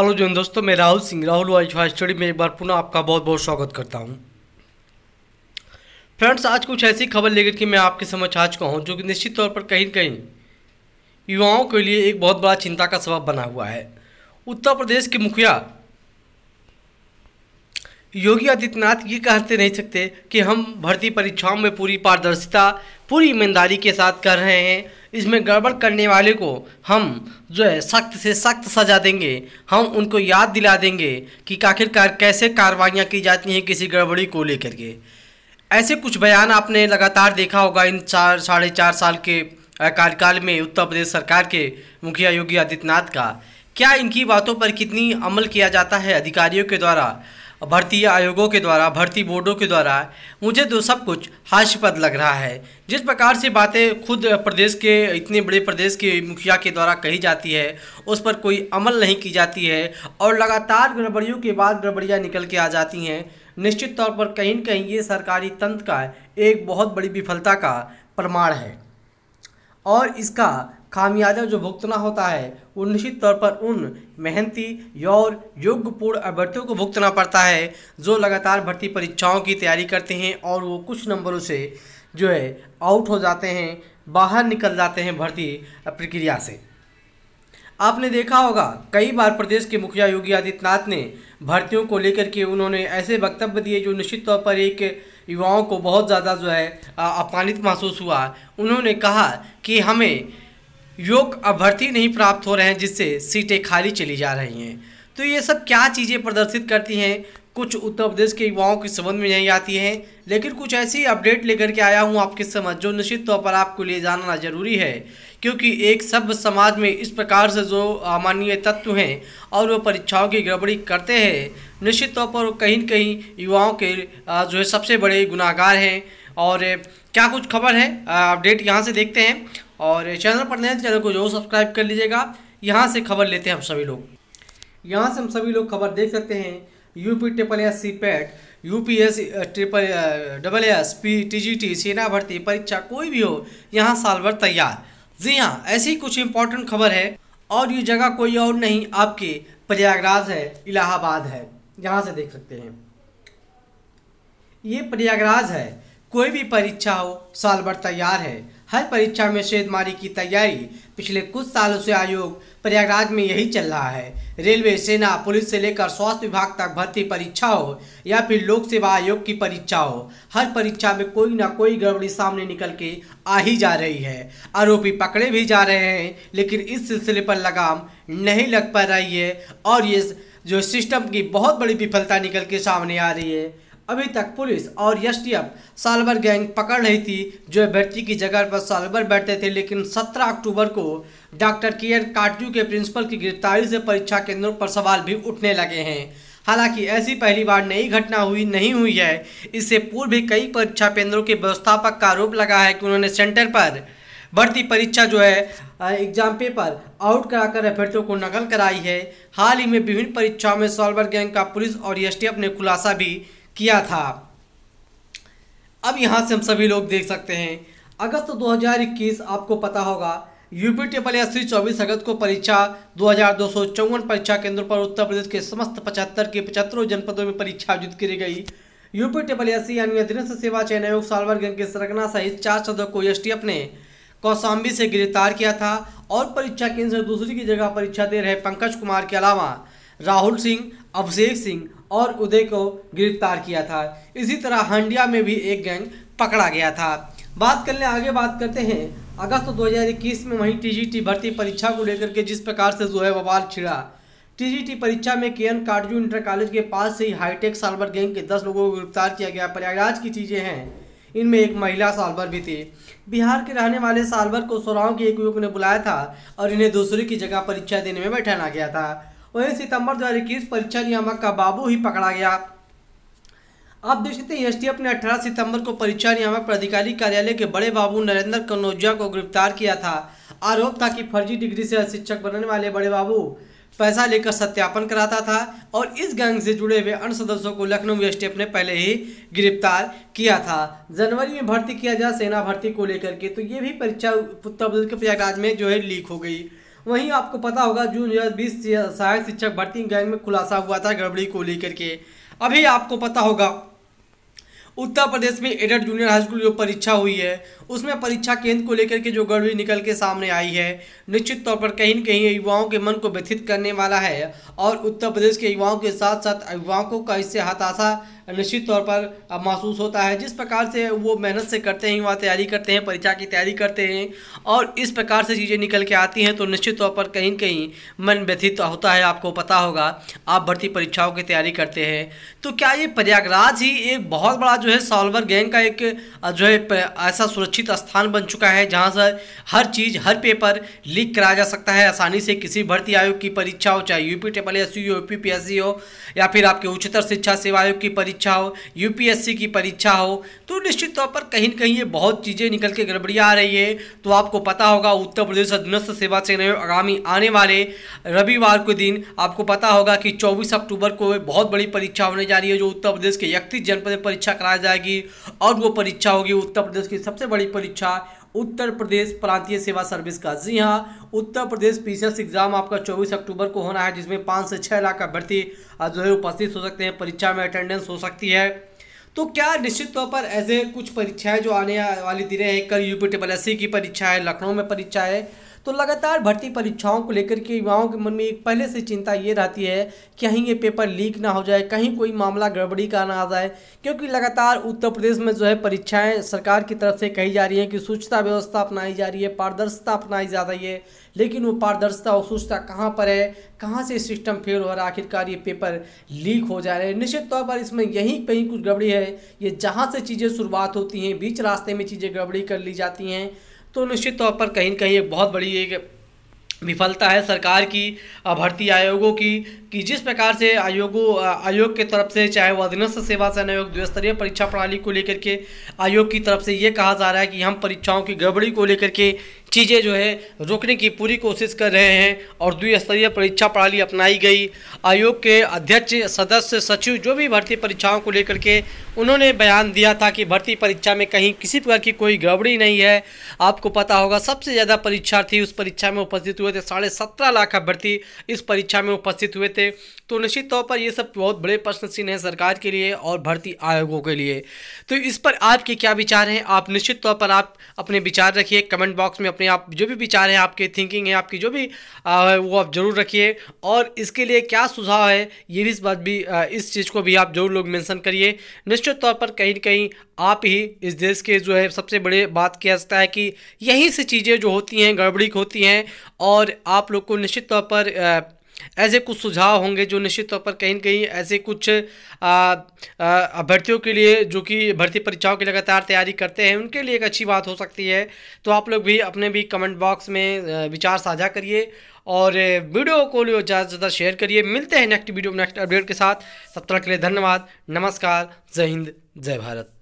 hello जो दोस्तों मैं राहुल सिंह राहुल वाइज स्टडी में एक बार पुनः आपका बहुत बहुत स्वागत करता हूं फ्रेंड्स आज कुछ ऐसी खबर लेकर के मैं आपके समझ आ चुका हूँ जो कि निश्चित तौर पर कहीं कहीं युवाओं के लिए एक बहुत बड़ा चिंता का सबब बना हुआ है उत्तर प्रदेश के मुखिया योगी आदित्यनाथ ये कहते नहीं सकते कि हम भर्ती परीक्षाओं में पूरी पारदर्शिता पूरी ईमानदारी के साथ कर रहे हैं इसमें गड़बड़ करने वाले को हम जो है सख्त से सख्त सजा देंगे हम उनको याद दिला देंगे कि आखिरकार कैसे कार्रवाइयाँ की जाती हैं किसी गड़बड़ी को लेकर के ऐसे कुछ बयान आपने लगातार देखा होगा इन चार साढ़े चार साल के कार्यकाल में उत्तर प्रदेश सरकार के मुखिया योगी आदित्यनाथ का क्या इनकी बातों पर कितनी अमल किया जाता है अधिकारियों के द्वारा भर्ती आयोगों के द्वारा भर्ती बोर्डों के द्वारा मुझे तो सब कुछ हास्यपद लग रहा है जिस प्रकार से बातें खुद प्रदेश के इतने बड़े प्रदेश के मुखिया के द्वारा कही जाती है उस पर कोई अमल नहीं की जाती है और लगातार गड़बड़ियों के बाद गड़बड़ियाँ निकल के आ जाती हैं निश्चित तौर पर कहीं न कहीं ये सरकारी तंत्र का एक बहुत बड़ी विफलता का प्रमाण है और इसका खामियाजा जो भुगतना होता है वो निश्चित तौर पर उन मेहनती और योग्यपूर्ण अभ्यर्थियों को भुगतना पड़ता है जो लगातार भर्ती परीक्षाओं की तैयारी करते हैं और वो कुछ नंबरों से जो है आउट हो जाते हैं बाहर निकल जाते हैं भर्ती प्रक्रिया से आपने देखा होगा कई बार प्रदेश के मुखिया योगी आदित्यनाथ ने भर्तियों को लेकर के उन्होंने ऐसे वक्तव्य दिए जो निश्चित तौर पर एक युवाओं को बहुत ज़्यादा जो है अपमानित महसूस हुआ उन्होंने कहा कि हमें योग अभ्यर्थी नहीं प्राप्त हो रहे हैं जिससे सीटें खाली चली जा रही हैं तो ये सब क्या चीज़ें प्रदर्शित करती हैं कुछ उत्तर प्रदेश के युवाओं के संबंध में नहीं आती हैं लेकिन कुछ ऐसी अपडेट लेकर के आया हूँ आपके समझ जो निश्चित तौर पर आपको ले जाना जरूरी है क्योंकि एक सभ्य समाज में इस प्रकार से जो अमान्य तत्व हैं और वो परीक्षाओं की गड़बड़ी करते हैं निश्चित तौर पर कहीं कहीं युवाओं के जो है सबसे बड़े गुनाहगार हैं और क्या कुछ खबर है अपडेट यहाँ से देखते हैं और चैनल पर नए तो चैनल को जरूर सब्सक्राइब कर लीजिएगा यहाँ से खबर लेते हैं हम सभी लोग यहाँ से हम सभी लोग खबर देख सकते हैं UP triple S C PET U P S triple double S P T G T सेना भर्ती परीक्षा कोई भी हो यहाँ साल भर तैयार जी हाँ ऐसी कुछ इंपॉर्टेंट खबर है और ये जगह कोई और नहीं आपके प्रयागराज है इलाहाबाद है यहाँ से देख सकते हैं ये प्रयागराज है कोई भी परीक्षा हो साल भर तैयार है हर परीक्षा में शेदमारी की तैयारी पिछले कुछ सालों से आयोग प्रयागराज में यही चल रहा है रेलवे सेना पुलिस से लेकर स्वास्थ्य विभाग तक भर्ती परीक्षा हो या फिर लोक सेवा आयोग की परीक्षा हो हर परीक्षा में कोई ना कोई गड़बड़ी सामने निकल के आ ही जा रही है आरोपी पकड़े भी जा रहे हैं लेकिन इस सिलसिले पर लगाम नहीं लग पा रही है और ये जो सिस्टम की बहुत बड़ी विफलता निकल के सामने आ रही है अभी तक पुलिस और एसटीएफ सालवर गैंग पकड़ रही थी जो भर्ती की जगह पर सालवर बैठते थे लेकिन 17 अक्टूबर को डॉक्टर के एन काटू के प्रिंसिपल की गिरफ्तारी से परीक्षा केंद्रों पर सवाल भी उठने लगे हैं हालांकि ऐसी पहली बार नई घटना हुई नहीं हुई है इससे पूर्व भी कई परीक्षा केंद्रों के व्यवस्थापक का आरोप लगा है कि उन्होंने सेंटर पर भर्ती परीक्षा जो है एग्जाम पेपर आउट कराकर अभ्यर्थियों को नकल कराई है हाल ही में विभिन्न परीक्षाओं में सॉल्वर गैंग का पुलिस और एसटीएफ ने खुलासा भी किया था अब यहाँ से हम सभी लोग देख सकते हैं अगस्त 2021 आपको पता होगा यूपी टेबल या सी चौबीस अगस्त को परीक्षा दो हज़ार दो सौ चौवन परीक्षा केंद्रों पर उत्तर प्रदेश के समस्त पचहत्तर के पचहत्तरों जनपदों में परीक्षा आयोजित की गई यूपी टेबल या सी यानी अधीनस्थ सेवा चयन आयोग सालवरगंज के सरगना सहित चार सदस्यों को एस ने कौशाम्बी से गिरफ्तार किया था और परीक्षा केंद्र दूसरी की जगह परीक्षा दे रहे पंकज कुमार के अलावा राहुल सिंह अभिषेक सिंह और उदय को गिरफ्तार किया था इसी तरह हंडिया में भी एक गैंग पकड़ा गया था बात कर ले आगे बात करते हैं अगस्त 2021 में वहीं टीजीटी भर्ती परीक्षा को लेकर के जिस प्रकार से जो है बवाल छिड़ा टीजीटी परीक्षा में के एन कार्डजू इंटर कॉलेज के पास से ही हाईटेक साल्वर गैंग के दस लोगों को गिरफ्तार किया गया प्रयागराज की चीज़ें हैं इनमें एक महिला साल्वर भी थी बिहार के रहने वाले साल्वर को सोराव के एक युवक ने बुलाया था और इन्हें दूसरे की जगह परीक्षा देने में बैठाना गया था वहीं सितंबर 2021 परीक्षा नियामक का बाबू ही पकड़ा गया आप देख सकते हैं एसटीएफ ने 18 सितंबर को परीक्षा नियामक प्राधिकारी कार्यालय के बड़े बाबू नरेंद्र कन्नौजा को गिरफ्तार किया था आरोप था कि फर्जी डिग्री से शिक्षक बनने वाले बड़े बाबू पैसा लेकर सत्यापन कराता था और इस गैंग से जुड़े हुए अन्य सदस्यों को लखनऊ एस ने पहले ही गिरफ्तार किया था जनवरी में भर्ती किया जा सेना भर्ती को लेकर के तो ये भी परीक्षा उत्तर प्रदेश के प्रयागराज में जो है लीक हो गई वहीं आपको पता होगा जून दो हज़ार बीस सहायक शिक्षक भर्ती गैंग में खुलासा हुआ था गड़बड़ी को लेकर के अभी आपको पता होगा उत्तर प्रदेश में एडेड जूनियर हाई स्कूल जो परीक्षा हुई है उसमें परीक्षा केंद्र को लेकर के जो गड़बड़ी निकल के सामने आई है निश्चित तौर पर कहीं न कहीं युवाओं के मन को व्यथित करने वाला है और उत्तर प्रदेश के युवाओं के साथ साथ युवाओं को से हताशा निश्चित तौर पर महसूस होता है जिस प्रकार से वो मेहनत से करते हैं वहाँ तैयारी करते हैं परीक्षा की तैयारी करते हैं और इस प्रकार से चीज़ें निकल के आती हैं तो निश्चित तौर पर कहीं कहीं मन व्यथित होता है आपको पता होगा आप भर्ती परीक्षाओं की तैयारी करते हैं तो क्या ये प्रयागराज ही एक बहुत बड़ा जो है सॉल्वर गैंग का एक जो है ऐसा सुरक्षित स्थान बन चुका है जहाँ से हर चीज़ हर पेपर लीक कराया जा सकता है आसानी से किसी भर्ती आयोग की परीक्षा हो चाहे यूपी टेबल S U P P S C हो या फिर आपके उच्चतर शिक्षा सेवा आयोग की परीक्षा परीक्षा हो यूपीएससी की परीक्षा हो तो निश्चित तौर पर कहीं ना कहीं ये बहुत चीज़ें निकल के गड़बड़िया आ रही है तो आपको पता होगा उत्तर प्रदेश अधीनस्थ सेवा से आगामी आने वाले रविवार के दिन आपको पता होगा कि चौबीस अक्टूबर को बहुत बड़ी परीक्षा होने जा रही है जो उत्तर प्रदेश के इकतीस जनपद परीक्षा कराई जाएगी और वो परीक्षा होगी उत्तर प्रदेश की सबसे बड़ी परीक्षा उत्तर प्रदेश प्रांतीय सेवा सर्विस का जी हाँ उत्तर प्रदेश पीसीएस एग्जाम आपका 24 अक्टूबर को होना है जिसमें पाँच से छः लाख अभ्यर्थी जो है उपस्थित हो सकते हैं परीक्षा में अटेंडेंस हो सकती है तो क्या निश्चित तौर पर ऐसे कुछ परीक्षाएं जो आने वाली दिन हैं कल यूपी टेबल एस की परीक्षा है लखनऊ में परीक्षा है तो लगातार भर्ती परीक्षाओं को लेकर के युवाओं के मन में एक पहले से चिंता ये रहती है कहीं ये पेपर लीक ना हो जाए कहीं कोई मामला गड़बड़ी का ना आ जाए क्योंकि लगातार उत्तर प्रदेश में जो है परीक्षाएँ सरकार की तरफ से कही जा रही हैं कि स्वच्छता व्यवस्था अपनाई जा रही है पारदर्शिता अपनाई जा रही है लेकिन वो पारदर्शिता और स्वच्छता कहाँ पर है कहाँ से सिस्टम फेल हो रहा है आखिरकार ये पेपर लीक हो जा रहे हैं निश्चित तौर पर इसमें यहीं कहीं कुछ गड़बड़ी है ये जहाँ से चीज़ें शुरुआत होती हैं बीच रास्ते में चीज़ें गड़बड़ी कर ली जाती हैं तो निश्चित तौर पर कहीं ना कहीं एक बहुत बड़ी एक विफलता है सरकार की भर्ती आयोगों की कि जिस प्रकार से आयोगों आयोग के तरफ से चाहे वह अधीनस्थ सेवा सेना आयोग द्विस्तरीय परीक्षा प्रणाली को लेकर के आयोग की तरफ से ये कहा जा रहा है कि हम परीक्षाओं की गड़बड़ी को लेकर के चीज़ें जो है रोकने की पूरी कोशिश कर रहे हैं और द्विस्तरीय परीक्षा प्रणाली अपनाई गई आयोग के अध्यक्ष सदस्य सचिव जो भी भर्ती परीक्षाओं को लेकर के उन्होंने बयान दिया था कि भर्ती परीक्षा में कहीं किसी प्रकार की कोई गड़बड़ी नहीं है आपको पता होगा सबसे ज़्यादा परीक्षार्थी उस परीक्षा में उपस्थित हुए थे साढ़े सत्रह लाख अभ्यर्थी इस परीक्षा में उपस्थित हुए थे तो निश्चित तौर पर ये सब बहुत बड़े प्रश्न चिन्ह हैं सरकार के लिए और भर्ती आयोगों के लिए तो इस पर आपके क्या विचार हैं आप निश्चित तौर पर आप अपने विचार रखिए कमेंट बॉक्स में अपने आप जो भी विचार हैं आपके थिंकिंग है आपकी जो भी है वो आप ज़रूर रखिए और इसके लिए क्या सुझाव है ये भी इस बात भी इस चीज़ को भी आप ज़रूर लोग मेंशन करिए निश्चित तौर पर कहीं ना कहीं आप ही इस देश के जो है सबसे बड़े बात कह सकता है कि यहीं से चीज़ें जो होती हैं गड़बड़ी होती हैं और आप लोग को निश्चित तौर पर आ, ऐसे कुछ सुझाव होंगे जो निश्चित तौर पर कहीं ना कहीं ऐसे कुछ अभ्यर्थियों के लिए जो कि भर्ती परीक्षाओं की लगातार तैयारी करते हैं उनके लिए एक अच्छी बात हो सकती है तो आप लोग भी अपने भी कमेंट बॉक्स में विचार साझा करिए और वीडियो को लिए ज़्यादा से ज़्यादा शेयर करिए मिलते हैं नेक्स्ट वीडियो नेक्स्ट अपडेट के साथ तब तक के लिए धन्यवाद नमस्कार जय हिंद जय भारत